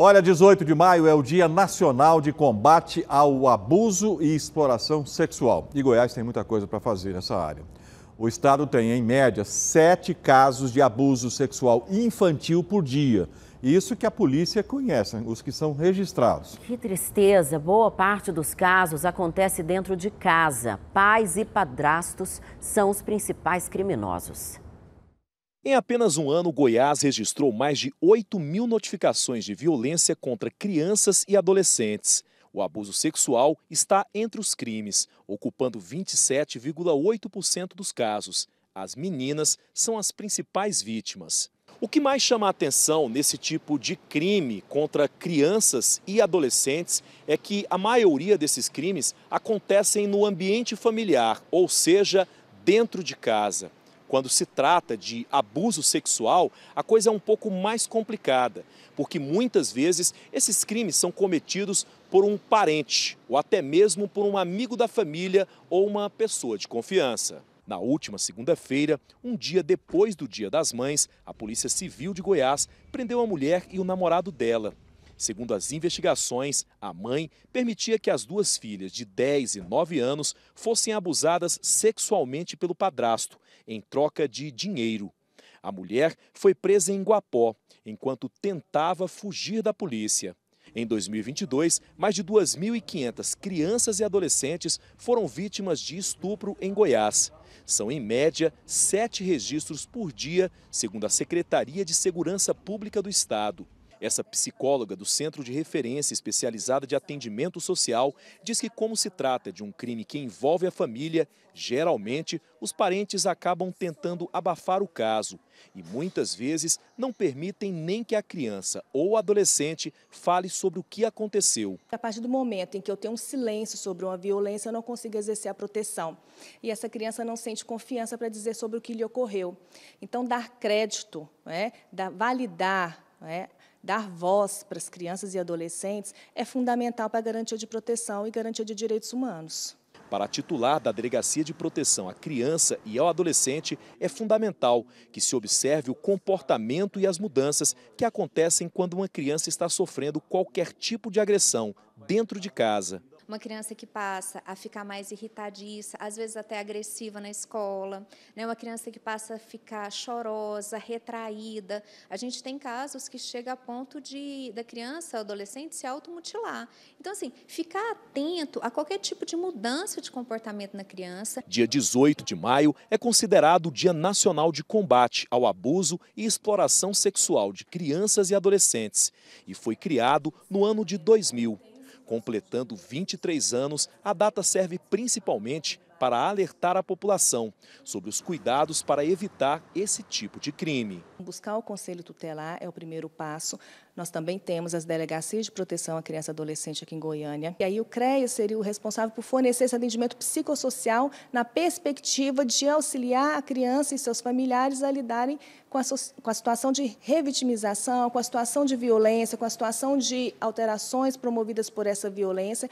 Olha, 18 de maio é o Dia Nacional de Combate ao Abuso e Exploração Sexual. E Goiás tem muita coisa para fazer nessa área. O estado tem, em média, sete casos de abuso sexual infantil por dia. Isso que a polícia conhece, os que são registrados. Que tristeza! Boa parte dos casos acontece dentro de casa. Pais e padrastos são os principais criminosos. Em apenas um ano, Goiás registrou mais de 8 mil notificações de violência contra crianças e adolescentes. O abuso sexual está entre os crimes, ocupando 27,8% dos casos. As meninas são as principais vítimas. O que mais chama a atenção nesse tipo de crime contra crianças e adolescentes é que a maioria desses crimes acontecem no ambiente familiar, ou seja, dentro de casa. Quando se trata de abuso sexual, a coisa é um pouco mais complicada, porque muitas vezes esses crimes são cometidos por um parente ou até mesmo por um amigo da família ou uma pessoa de confiança. Na última segunda-feira, um dia depois do Dia das Mães, a Polícia Civil de Goiás prendeu a mulher e o namorado dela. Segundo as investigações, a mãe permitia que as duas filhas de 10 e 9 anos fossem abusadas sexualmente pelo padrasto, em troca de dinheiro. A mulher foi presa em Guapó, enquanto tentava fugir da polícia. Em 2022, mais de 2.500 crianças e adolescentes foram vítimas de estupro em Goiás. São, em média, sete registros por dia, segundo a Secretaria de Segurança Pública do Estado. Essa psicóloga do Centro de Referência Especializada de Atendimento Social diz que, como se trata de um crime que envolve a família, geralmente os parentes acabam tentando abafar o caso e muitas vezes não permitem nem que a criança ou adolescente fale sobre o que aconteceu. A partir do momento em que eu tenho um silêncio sobre uma violência, eu não consigo exercer a proteção. E essa criança não sente confiança para dizer sobre o que lhe ocorreu. Então, dar crédito, né, validar é? Dar voz para as crianças e adolescentes é fundamental para a garantia de proteção e garantia de direitos humanos. Para a titular da Delegacia de Proteção à Criança e ao Adolescente, é fundamental que se observe o comportamento e as mudanças que acontecem quando uma criança está sofrendo qualquer tipo de agressão dentro de casa uma criança que passa a ficar mais irritadiça, às vezes até agressiva na escola, né? uma criança que passa a ficar chorosa, retraída. A gente tem casos que chega a ponto de da criança, adolescente, se automutilar. Então, assim, ficar atento a qualquer tipo de mudança de comportamento na criança. Dia 18 de maio é considerado o Dia Nacional de Combate ao Abuso e Exploração Sexual de Crianças e Adolescentes e foi criado no ano de 2000. Completando 23 anos, a data serve principalmente para alertar a população sobre os cuidados para evitar esse tipo de crime. Buscar o conselho tutelar é o primeiro passo. Nós também temos as delegacias de proteção à criança e adolescente aqui em Goiânia. E aí o CREA seria o responsável por fornecer esse atendimento psicossocial na perspectiva de auxiliar a criança e seus familiares a lidarem com a, com a situação de revitimização, com a situação de violência, com a situação de alterações promovidas por essa violência.